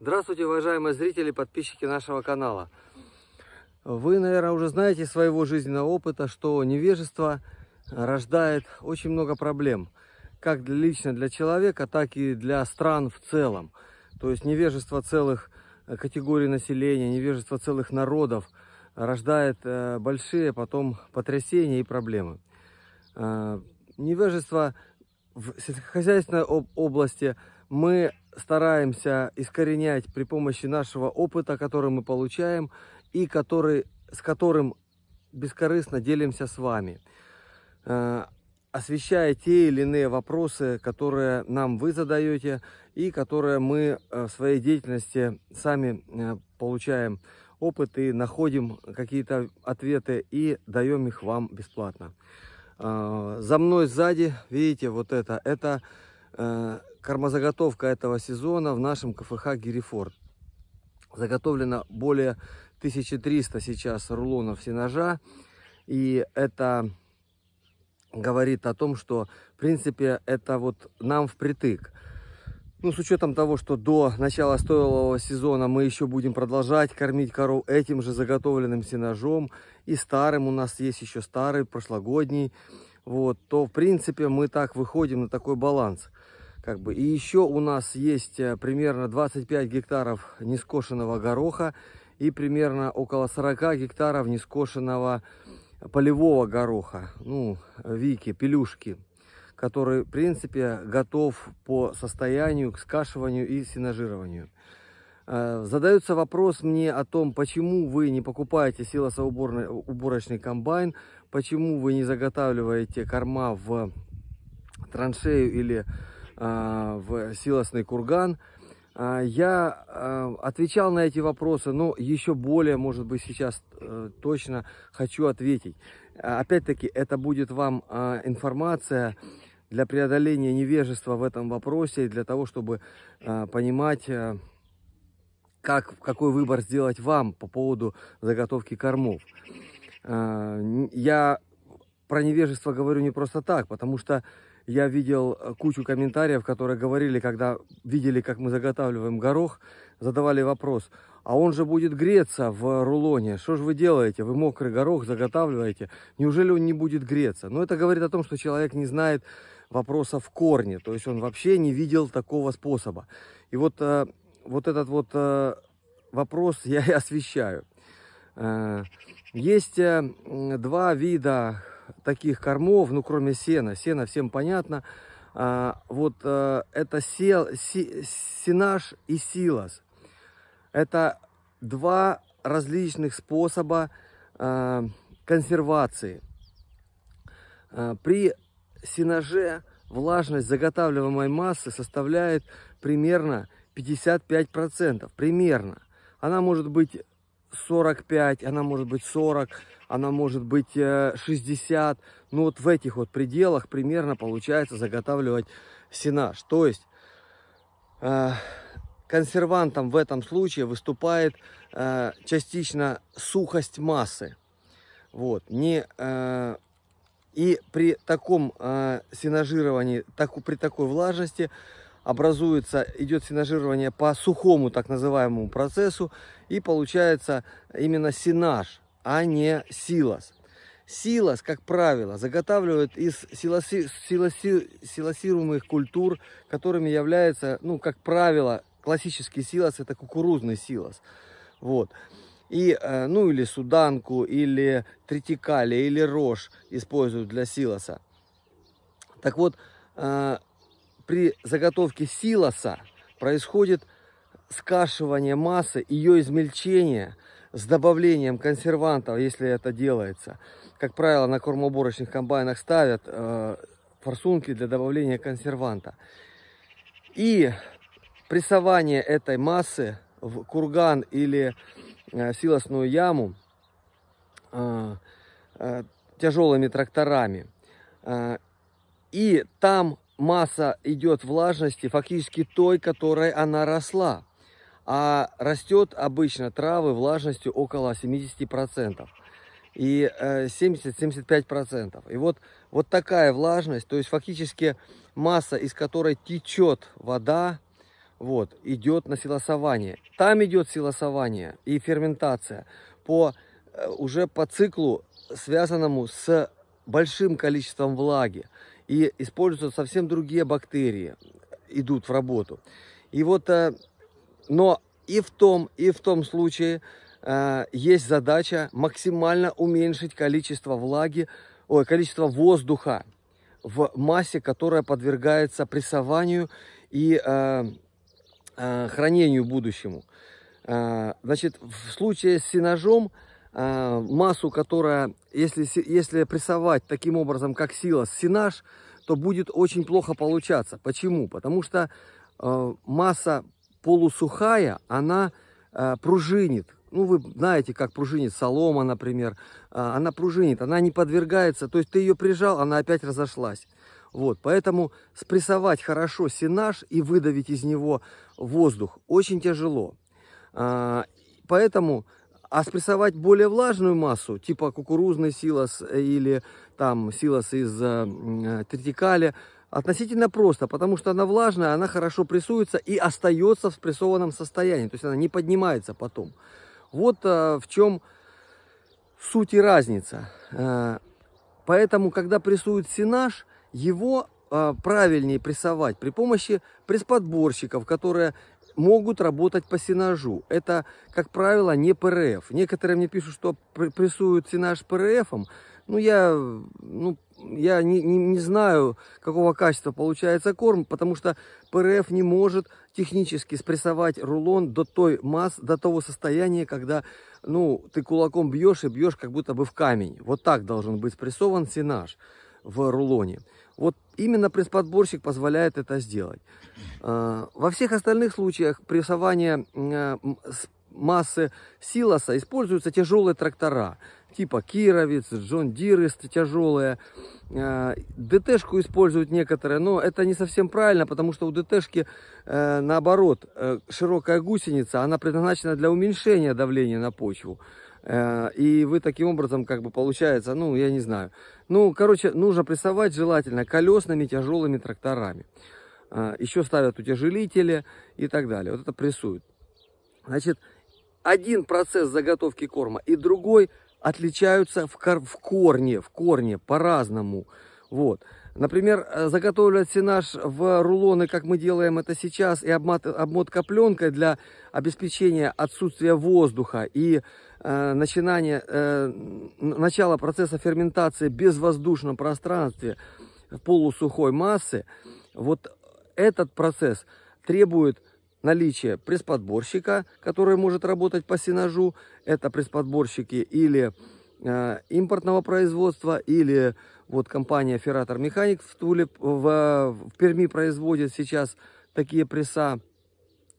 Здравствуйте, уважаемые зрители и подписчики нашего канала. Вы, наверное, уже знаете из своего жизненного опыта, что невежество рождает очень много проблем. Как лично для человека, так и для стран в целом. То есть невежество целых э, категорий населения, невежество целых народов рождает э, большие потом потрясения и проблемы. Э, невежество в сельскохозяйственной области мы стараемся искоренять при помощи нашего опыта, который мы получаем и который, с которым бескорыстно делимся с вами, э, освещая те или иные вопросы, которые нам вы задаете и которые мы э, в своей деятельности сами э, получаем опыт и находим какие-то ответы и даем их вам бесплатно. За мной сзади, видите, вот это, это Кормозаготовка этого сезона в нашем КФХ Герифорд. Заготовлено более 1300 сейчас рулонов сенажа. И это говорит о том, что, в принципе, это вот нам впритык. Ну, с учетом того, что до начала стойлового сезона мы еще будем продолжать кормить коров этим же заготовленным сенажом. И старым у нас есть еще старый, прошлогодний. Вот, то, в принципе, мы так выходим на такой баланс. Как бы. И еще у нас есть э, примерно 25 гектаров нескошенного гороха и примерно около 40 гектаров нескошенного полевого гороха, ну, вики, пелюшки, который, в принципе, готов по состоянию к скашиванию и синажированию. Э, задается вопрос мне о том, почему вы не покупаете силосоуборочный комбайн, почему вы не заготавливаете корма в траншею или а, в Силосный курган. А, я а, отвечал на эти вопросы, но еще более, может быть, сейчас э, точно хочу ответить. Опять-таки, это будет вам информация для преодоления невежества в этом вопросе и для того, чтобы понимать, э, как, какой выбор сделать вам по поводу заготовки кормов. Я про невежество говорю не просто так, потому что я видел э, кучу комментариев, которые говорили, когда видели, как мы заготавливаем горох, задавали вопрос, а он же будет греться в рулоне, что же вы делаете, вы мокрый горох заготавливаете, неужели он не будет греться? Но это говорит о том, что человек не знает вопроса в корне, то есть он вообще не видел такого способа. И вот, э, вот этот вот э, вопрос я и освещаю. Есть два вида таких кормов, ну, кроме сена. Сено всем понятно. А, вот а, это сел, си, сенаж и силос. Это два различных способа а, консервации. А, при сенаже влажность заготавливаемой массы составляет примерно 55%. Примерно. Она может быть 45, она может быть 40, она может быть 60. Э, ну вот в этих вот пределах примерно получается заготавливать сенаж. То есть э, консервантом в этом случае выступает э, частично сухость массы. Вот, не, э, и при таком э, сенажировании, так, при такой влажности образуется, идет сенажирование по сухому так называемому процессу и получается именно сенаж, а не силос. Силос, как правило, заготавливают из силоси, силоси, силосируемых культур, которыми является, ну, как правило, классический силос, это кукурузный силос. Вот. И, э, ну, или суданку, или тритикали, или рожь используют для силоса. Так вот, э, при заготовке силоса происходит скашивание массы, ее измельчение с добавлением консервантов, если это делается. Как правило, на кормоуборочных комбайнах ставят э, форсунки для добавления консерванта. И прессование этой массы в курган или э, силосную яму э, э, тяжелыми тракторами. Э, и там масса идет влажности фактически той, которой она росла. А растет обычно травы влажностью около 70% и 70-75%. Э, и вот, вот такая влажность, то есть фактически масса, из которой течет вода, вот, идет на силосование. Там идет силосование и ферментация по, э, уже по циклу, связанному с большим количеством влаги и используются совсем другие бактерии, идут в работу. И вот, э, но и в том, и в том случае э, есть задача максимально уменьшить количество влаги, ой, количество воздуха в массе, которая подвергается прессованию и э, хранению будущему. значит, в случае с сенажом Э, массу, которая, если, если прессовать таким образом, как сила сенаж, то будет очень плохо получаться. Почему? Потому что э, масса полусухая, она э, пружинит. Ну, вы знаете, как пружинит солома, например. Э, она пружинит, она не подвергается. То есть ты ее прижал, она опять разошлась. Вот, поэтому спрессовать хорошо сенаж и выдавить из него воздух очень тяжело. Э, поэтому а спрессовать более влажную массу, типа кукурузный силос э, или там силос из э, э тритикали, относительно просто, потому что она влажная, она хорошо прессуется и остается в спрессованном состоянии, то есть она не поднимается потом. Вот э, в чем суть и разница. Э, поэтому, когда прессует сенаж, его э, правильнее прессовать при помощи пресс-подборщиков, которые могут работать по сенажу. Это, как правило, не ПРФ. Некоторые мне пишут, что прессуют сенаж ПРФ. Ну, я, ну, я не, не, не знаю, какого качества получается корм, потому что ПРФ не может технически спрессовать рулон до той массы, до того состояния, когда, ну, ты кулаком бьешь и бьешь, как будто бы в камень. Вот так должен быть спрессован сенаж в рулоне. Вот именно пресс-подборщик позволяет это сделать. А, во всех остальных случаях прессования а, массы силоса используются тяжелые трактора, типа Кировец, Джон Дирест, тяжелые. А, ДТшку используют некоторые, но это не совсем правильно, потому что у ДТшки э, наоборот э, широкая гусеница, она предназначена для уменьшения давления на почву. Э, и вы таким образом, как бы получается, ну, я не знаю. Ну, короче, нужно прессовать желательно колесными тяжелыми тракторами. Э, Еще ставят утяжелители и так далее. Вот это прессуют. Значит, один процесс заготовки корма и другой отличаются в, кор в корне, в корне по-разному. Вот. Например, э, заготовливать сенаж в рулоны, как мы делаем это сейчас, и обмат обмотка пленкой для обеспечения отсутствия воздуха и э, начинание, э, начало процесса ферментации в безвоздушном пространстве полусухой массы, вот этот процесс требует наличия пресс-подборщика, который может работать по сенажу. Это пресс-подборщики или э, импортного производства, или вот компания Ferrator Mechanic в Туле, в, в Перми производит сейчас такие пресса.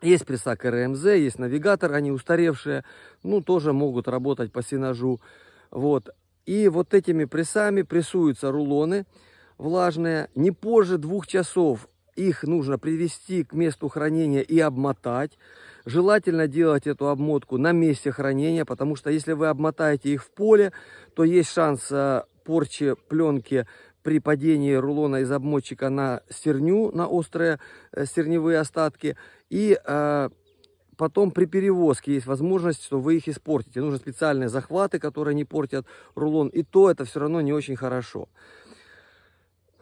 Есть присак РМЗ, эм есть навигатор, они устаревшие, ну, тоже могут работать по сенажу. Вот. И вот этими прессами прессуются рулоны влажные. Не позже двух часов их нужно привести к месту хранения и обмотать. Желательно делать эту обмотку на месте хранения, потому что если вы обмотаете их в поле, то есть шанс а, порчи пленки при падении рулона из обмотчика на серню, на острые э, стерневые остатки. И э, потом при перевозке есть возможность, что вы их испортите. Нужны специальные захваты, которые не портят рулон. И то это все равно не очень хорошо.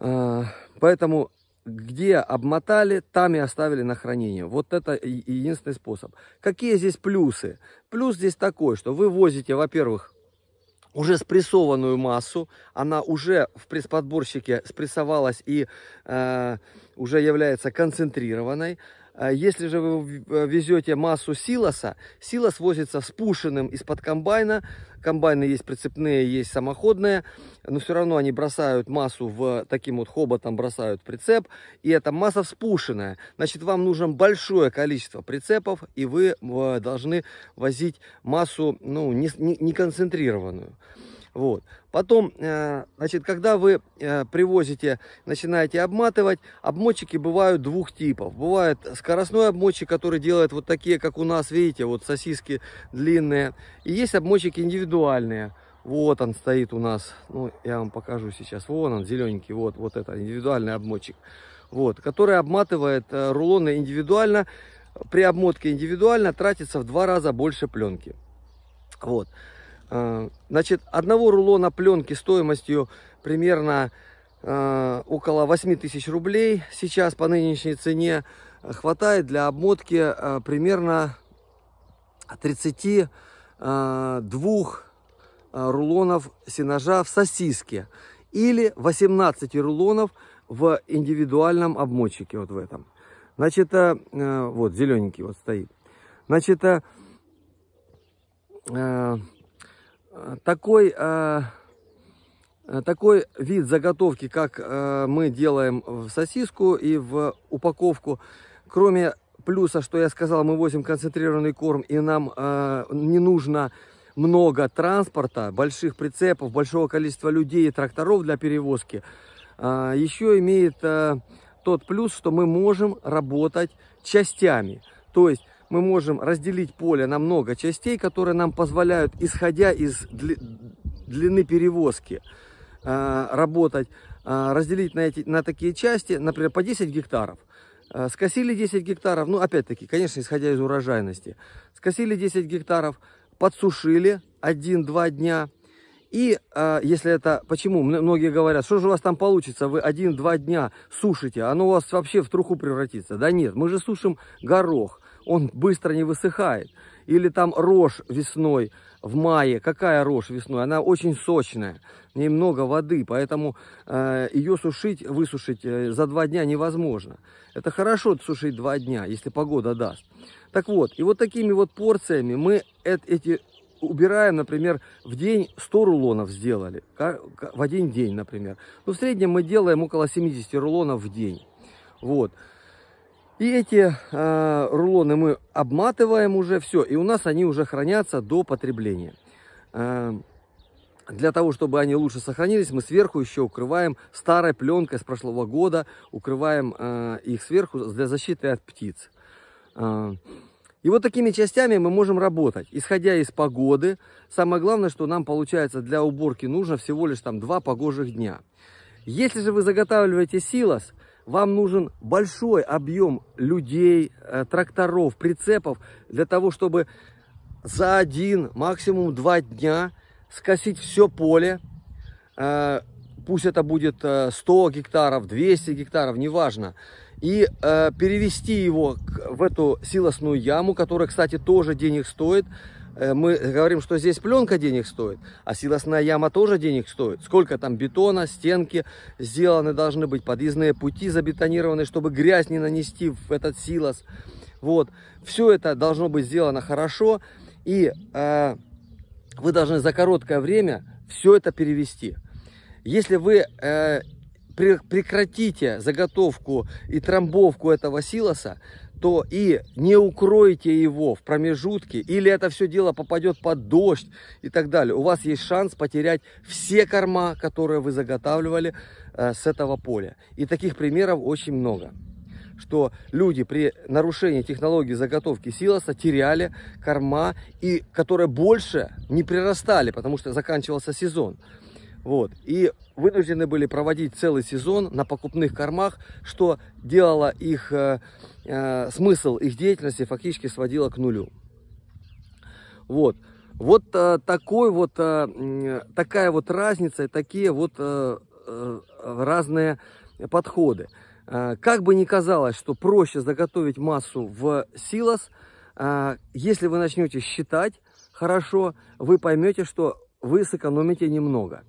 Э, поэтому где обмотали, там и оставили на хранение. Вот это единственный способ. Какие здесь плюсы? Плюс здесь такой, что вы возите, во-первых, уже спрессованную массу, она уже в пресс-подборщике спрессовалась и э, уже является концентрированной. А если же вы э, везете массу силоса, силос возится спущенным из-под комбайна. Комбайны есть прицепные, есть самоходные, но все равно они бросают массу в э, таким вот хоботом бросают прицеп, и эта масса спущенная. Значит, вам нужно большое количество прицепов, и вы э, должны возить массу ну, не, не, не концентрированную. Вот. Потом, э, значит, когда вы э, привозите, начинаете обматывать, обмотчики бывают двух типов. Бывает скоростной обмотчик, который делает вот такие, как у нас, видите, вот сосиски длинные. И есть обмотчики индивидуальные. Вот он стоит у нас. Ну, я вам покажу сейчас. Вон он, зелененький. Вот, вот это индивидуальный обмотчик. Вот, который обматывает э, рулоны индивидуально. При обмотке индивидуально тратится в два раза больше пленки. Вот. Э, значит, одного рулона пленки стоимостью примерно э, около 8 тысяч рублей сейчас по нынешней цене хватает для обмотки э, примерно 32 рулонов сенажа в сосиске или 18 рулонов в индивидуальном обмотчике вот в этом. Значит, вот зелененький вот стоит. Значит, такой, э, э, такой вид заготовки, как э, мы делаем в сосиску и в упаковку, кроме плюса, что я сказал, мы возим концентрированный корм, и нам не нужно много транспорта, больших прицепов, большого количества людей и тракторов для перевозки, а, еще имеет тот плюс, что мы можем работать частями. То есть мы можем разделить поле на много частей, которые нам позволяют, исходя из дли длины перевозки, а, работать, а, разделить на, эти, на такие части, например, по 10 гектаров. А, скосили 10 гектаров, ну, опять-таки, конечно, исходя из урожайности. Скосили 10 гектаров, подсушили 1-2 дня. И э, если это, почему многие говорят, что же у вас там получится, вы один-два дня сушите, оно у вас вообще в труху превратится. Да нет, мы же сушим горох, он быстро не высыхает. Или там рожь весной, в мае. Какая рожь весной? Она очень сочная, немного воды, поэтому э, ее сушить, высушить э, за два дня невозможно. Это хорошо сушить два дня, если погода даст. Так вот, и вот такими вот порциями мы э эти убираем, например, в день 100 рулонов сделали, в один день, например. Ну, в среднем мы делаем около 70 рулонов в день. Вот. И эти э, рулоны мы обматываем уже, все, и у нас они уже хранятся до потребления. Э, для того, чтобы они лучше сохранились, мы сверху еще укрываем старой пленкой с прошлого года, укрываем э, их сверху для защиты от птиц. Э, и вот такими частями мы можем работать, исходя из погоды. Самое главное, что нам получается для уборки нужно всего лишь там два погожих дня. Если же вы заготавливаете силос, вам нужен большой объем людей, э, тракторов, прицепов для того, чтобы за один, максимум два дня скосить все поле. Э, пусть это будет 100 э, гектаров, 200 гектаров, неважно и э, перевести его в эту силосную яму, которая, кстати, тоже денег стоит. Э, мы говорим, что здесь пленка денег стоит, а силосная яма тоже денег стоит. Сколько там бетона, стенки сделаны должны быть, подъездные пути забетонированы, чтобы грязь не нанести в этот силос. Вот, все это должно быть сделано хорошо, и э, вы должны за короткое время все это перевести. Если вы э, прекратите заготовку и трамбовку этого силоса, то и не укроете его в промежутке, или это все дело попадет под дождь и так далее. У вас есть шанс потерять все корма, которые вы заготавливали э, с этого поля. И таких примеров очень много что люди при нарушении технологии заготовки силоса теряли корма, и которые больше не прирастали, потому что заканчивался сезон. Вот. И вынуждены были проводить целый сезон на покупных кормах, что делало их, э, э, смысл их деятельности фактически сводило к нулю. Вот. Вот э, такой вот, э, такая вот разница и такие вот э, э, разные подходы. Э, как бы ни казалось, что проще заготовить массу в силос, э, если вы начнете считать хорошо, вы поймете, что вы сэкономите немного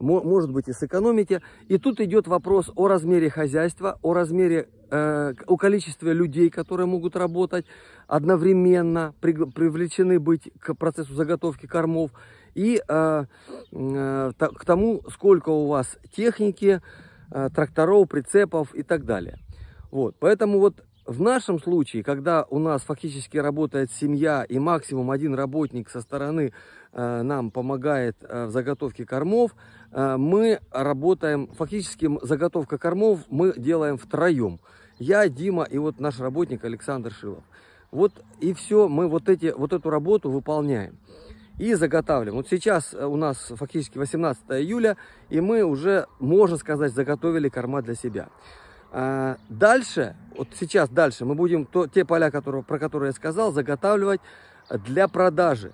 может быть и сэкономите. И тут идет вопрос о размере хозяйства, о размере, э, о количестве людей, которые могут работать одновременно, при, привлечены быть к процессу заготовки кормов и э, э, к тому, сколько у вас техники, э, тракторов, прицепов и так далее. Вот, поэтому вот в нашем случае, когда у нас фактически работает семья и максимум один работник со стороны Э, нам помогает э, в заготовке кормов. Э, мы работаем, фактически заготовка кормов мы делаем втроем. Я, Дима и вот наш работник Александр Шилов. Вот и все, мы вот, эти, вот эту работу выполняем и заготавливаем. Вот сейчас у нас фактически 18 июля, и мы уже, можно сказать, заготовили корма для себя. Дальше, вот сейчас дальше, мы будем то, те поля, которые, про которые я сказал, заготавливать для продажи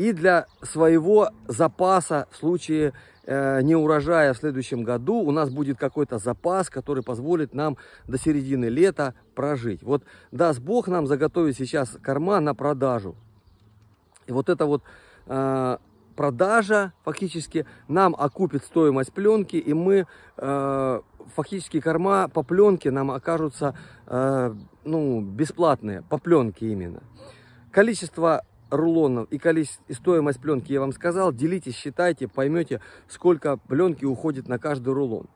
и для своего запаса в случае э, неурожая в следующем году у нас будет какой-то запас, который позволит нам до середины лета прожить. Вот даст Бог нам заготовить сейчас корма на продажу. И вот эта вот э, продажа фактически нам окупит стоимость пленки, и мы э, фактически корма по пленке нам окажутся э, ну, бесплатные, по пленке именно. Количество рулонов и, количество, и стоимость пленки я вам сказал. Делите, считайте, поймете, сколько пленки уходит на каждый рулон.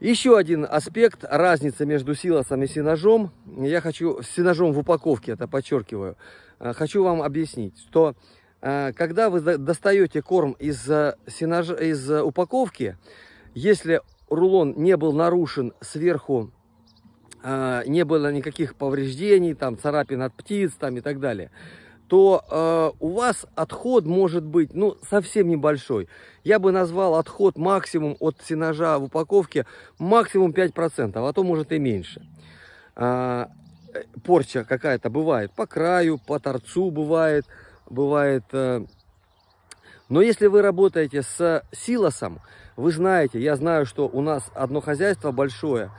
Еще один аспект, разница между силосом и синожом. Я хочу, с синожом в упаковке, это подчеркиваю, э, хочу вам объяснить, что э, когда вы достаете корм из, э, синож, из упаковки, если рулон не был нарушен сверху, не было никаких повреждений, там, царапин от птиц там, и так далее – то э, у вас отход может быть ну, совсем небольшой. Я бы назвал отход максимум от сенажа в упаковке максимум 5%, а то может и меньше. А, э, порча какая-то бывает по краю, по торцу бывает, бывает... Э, но если вы работаете с силосом, вы знаете, я знаю, что у нас одно хозяйство большое,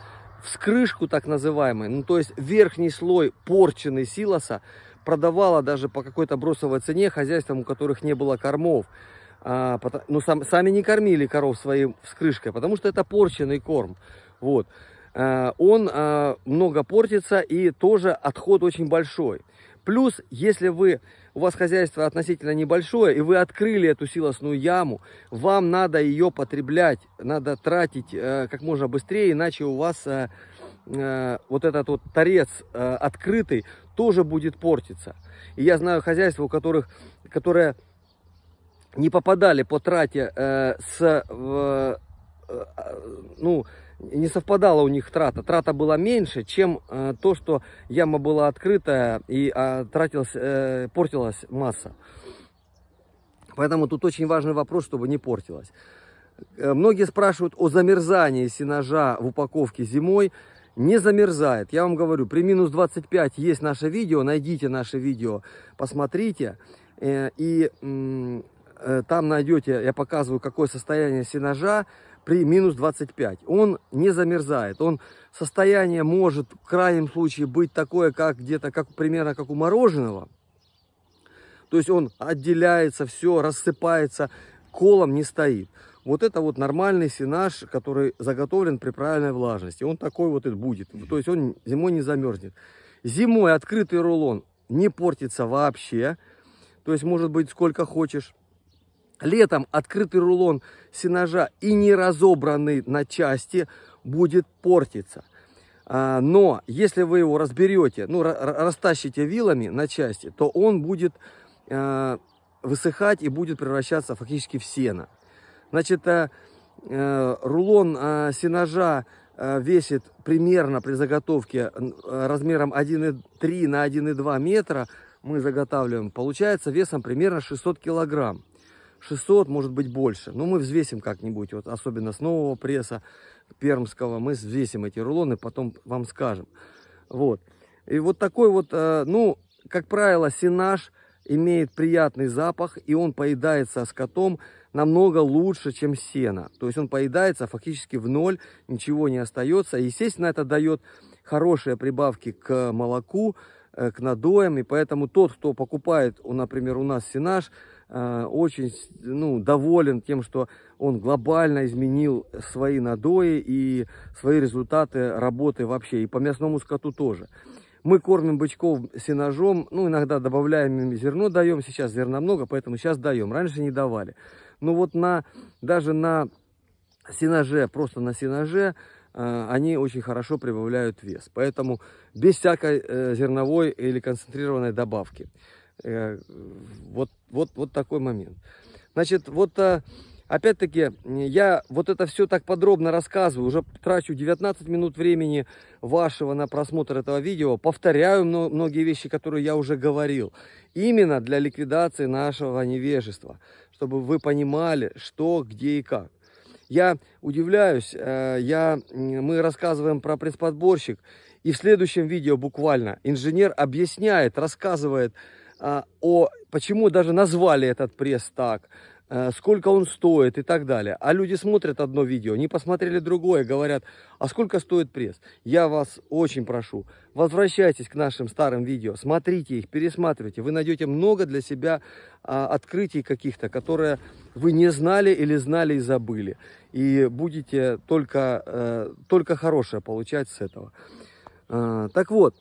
вскрышку так называемой, ну то есть верхний слой порченный силоса, продавала даже по какой-то бросовой цене хозяйствам, у которых не было кормов. А, ну, сам, сами не кормили коров своим с крышкой, потому что это порченный корм. Вот. А, он а, много портится и тоже отход очень большой. Плюс, если вы, у вас хозяйство относительно небольшое, и вы открыли эту силосную яму, вам надо ее потреблять, надо тратить э, как можно быстрее, иначе у вас э, э, вот этот вот торец э, открытый тоже будет портиться. И я знаю хозяйства, у которых, которые не попадали по трате э, с... Э, э, э, ну, не совпадала у них трата. Трата была меньше, чем э, то, что яма была открытая и э, тратилась, э, портилась масса. Поэтому тут очень важный вопрос, чтобы не портилась. Э, многие спрашивают о замерзании сенажа в упаковке зимой не замерзает. Я вам говорю, при минус 25 есть наше видео, найдите наше видео, посмотрите. Э, и э, там найдете, я показываю, какое состояние сенажа при минус 25. Он не замерзает. Он состояние может в крайнем случае быть такое, как где-то, как примерно как у мороженого. То есть он отделяется, все рассыпается, колом не стоит. Вот это вот нормальный сенаж, который заготовлен при правильной влажности. Он такой вот и будет. То есть он зимой не замерзнет. Зимой открытый рулон не портится вообще. То есть может быть сколько хочешь. Летом открытый рулон сенажа и не разобранный на части будет портиться. А, но если вы его разберете, ну, растащите вилами на части, то он будет а, высыхать и будет превращаться фактически в сено. Значит, э, э, рулон э, сенажа весит примерно при заготовке размером 1,3 на 1,2 метра. Мы заготавливаем, получается, весом примерно 600 килограмм. 600, может быть, больше. Но мы взвесим как-нибудь, вот особенно с нового пресса пермского. Мы взвесим эти рулоны, потом вам скажем. Вот. И вот такой вот, ну, как правило, сенаж имеет приятный запах, и он поедается с котом намного лучше, чем сено. То есть он поедается фактически в ноль, ничего не остается. И, естественно, это дает хорошие прибавки к молоку, э, к надоям. И поэтому тот, кто покупает, например, у нас сенаж, э, очень ну, доволен тем, что он глобально изменил свои надои и свои результаты работы вообще. И по мясному скоту тоже. Мы кормим бычков сенажом, ну, иногда добавляем им зерно, даем, сейчас зерна много, поэтому сейчас даем, раньше не давали. Но ну, вот на, даже на сенаже просто на сенаже э, они очень хорошо прибавляют вес. Поэтому без всякой э, зерновой или концентрированной добавки. Э, вот, вот, вот такой момент. Значит, вот Опять-таки, я вот это все так подробно рассказываю, уже трачу 19 минут времени вашего на просмотр этого видео, повторяю многие вещи, которые я уже говорил, именно для ликвидации нашего невежества, чтобы вы понимали, что, где и как. Я удивляюсь, э, я, мы рассказываем про пресс и в следующем видео буквально инженер объясняет, рассказывает, а, о, почему даже назвали этот пресс так, Э, сколько он стоит и так далее. А люди смотрят одно видео, не посмотрели другое, говорят, а сколько стоит пресс? Я вас очень прошу, возвращайтесь к нашим старым видео, смотрите их, пересматривайте. Вы найдете много для себя а, открытий каких-то, которые вы не знали или знали и забыли. И будете только, а, только хорошее получать с этого. А, так вот,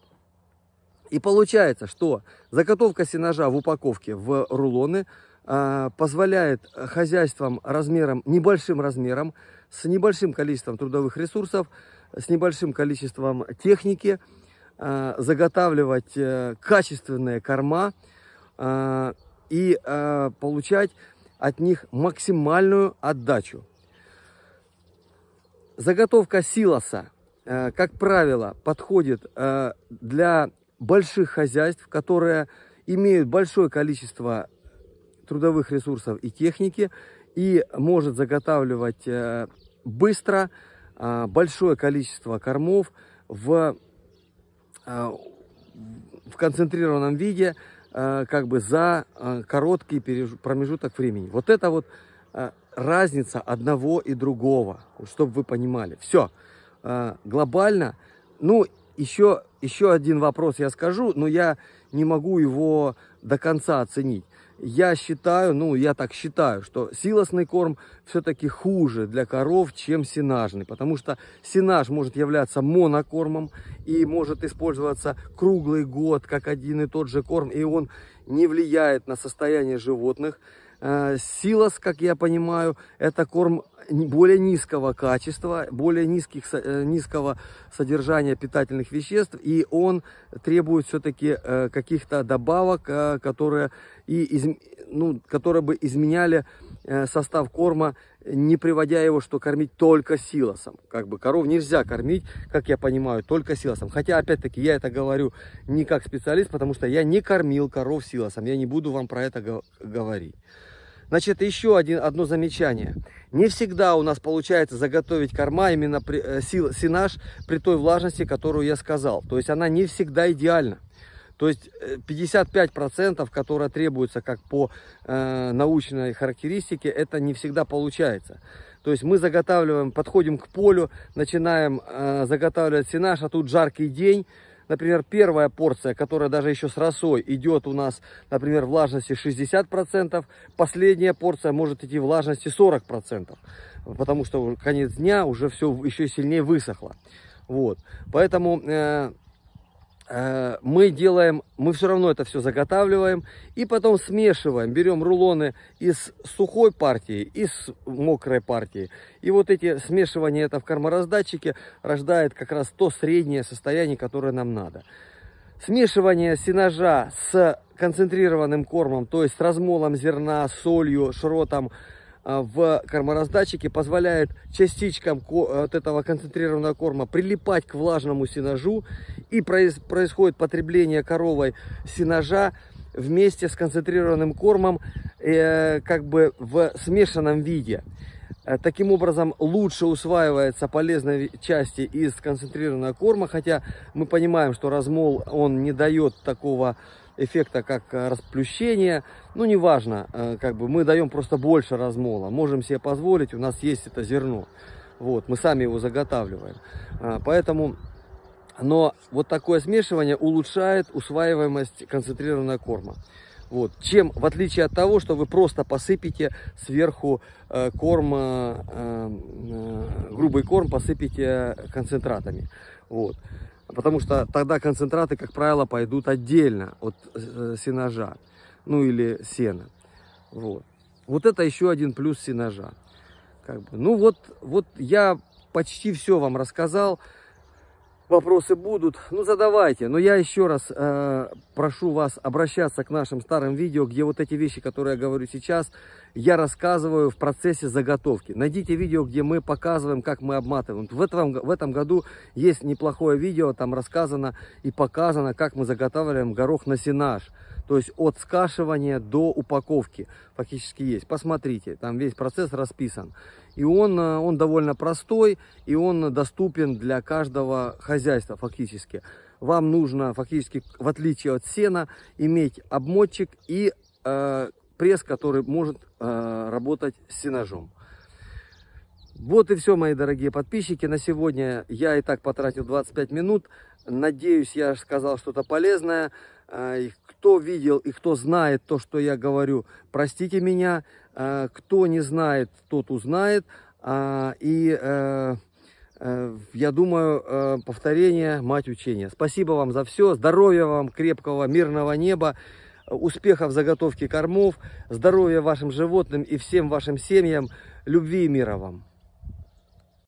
и получается, что заготовка сенажа в упаковке в рулоны – Э, позволяет хозяйствам размером, небольшим размером, с небольшим количеством трудовых ресурсов, с небольшим количеством техники э, заготавливать э, качественные корма и получать от них максимальную отдачу. Заготовка силоса, как правило, подходит для больших хозяйств, которые имеют большое количество трудовых ресурсов и техники и может заготавливать э, быстро э, большое количество кормов в, э, в концентрированном виде как бы за короткий промежуток времени. Вот это вот разница одного и другого, чтобы вы понимали. Все, глобально, ну, еще, еще один вопрос я скажу, но я не могу его до конца оценить я считаю, ну, я так считаю, что силосный корм все-таки хуже для коров, чем сенажный, потому что сенаж может являться монокормом и может использоваться круглый год, как один и тот же корм, и он не влияет на состояние животных, Э, силос, как я понимаю, это корм более низкого качества, более низких, э, низкого содержания питательных веществ, и он требует все-таки э, каких-то добавок, которые, и ну, которые бы изменяли состав корма, не приводя его, что кормить только силосом. Как бы коров нельзя кормить, как я понимаю, только силосом. Хотя, опять-таки, я это говорю не как специалист, потому что я не кормил коров силосом. Я не буду вам про это говорить. Значит, еще один, одно замечание. Не всегда у нас получается заготовить корма именно при, э, сил, синаж при той влажности, которую я сказал. То есть она не всегда идеальна. То есть 55%, которое требуется как по э, научной характеристике, это не всегда получается. То есть мы заготавливаем, подходим к полю, начинаем э, заготавливать сенаж, а тут жаркий день, например, первая порция, которая даже еще с росой идет у нас, например, влажности 60%, последняя порция может идти влажности 40%, потому что конец дня уже все еще сильнее высохло. Вот, поэтому... Э Э, мы делаем, мы все равно это все заготавливаем и потом смешиваем, берем рулоны из сухой партии, из мокрой партии. И вот эти смешивания это в кормораздатчике рождает как раз то среднее состояние, которое нам надо. Смешивание сенажа с концентрированным кормом, то есть с размолом зерна, солью, шротом, а, в кормораздатчике позволяет частичкам э, от этого концентрированного корма прилипать к влажному сенажу и происходит потребление коровой сенажа вместе с концентрированным кормом э, как бы в смешанном виде. Э, таким образом, лучше усваивается полезной части из концентрированного корма, хотя мы понимаем, что размол он не дает такого эффекта, как э, расплющения, Ну, неважно, э, как бы мы даем просто больше размола. Можем себе позволить, у нас есть это зерно. Вот, мы сами его заготавливаем. Э, поэтому, но вот такое смешивание улучшает усваиваемость концентрированного корма. Вот. Чем, в отличие от того, что вы просто посыпите сверху э, корм, э, грубый корм посыпите концентратами. Вот. Потому что тогда концентраты, как правило, пойдут отдельно от э, сенажа, ну или сена. Вот. Вот это еще один плюс сенажа. Как бы. Ну вот, вот я почти все вам рассказал вопросы будут, ну задавайте. Но я еще раз э, прошу вас обращаться к нашим старым видео, где вот эти вещи, которые я говорю сейчас, я рассказываю в процессе заготовки. Найдите видео, где мы показываем, как мы обматываем. В этом, в этом году есть неплохое видео, там рассказано и показано, как мы заготавливаем горох на сенаж. То есть от скашивания до упаковки фактически есть. Посмотрите, там весь процесс расписан. И он, э, он довольно простой, и он доступен для каждого хозяйства фактически. Вам нужно фактически, в отличие от сена, иметь обмотчик и э, пресс, который может э, работать с сенажом. Вот и все, мои дорогие подписчики. На сегодня я и так потратил 25 минут. Надеюсь, я сказал что-то полезное. Э, кто видел и кто знает то, что я говорю, простите меня. А, кто не знает, тот узнает. А, и э, э, я думаю, э, повторение – мать учения. Спасибо вам за все. Здоровья вам, крепкого, мирного неба, успехов в заготовке кормов, здоровья вашим животным и всем вашим семьям, любви и мира вам.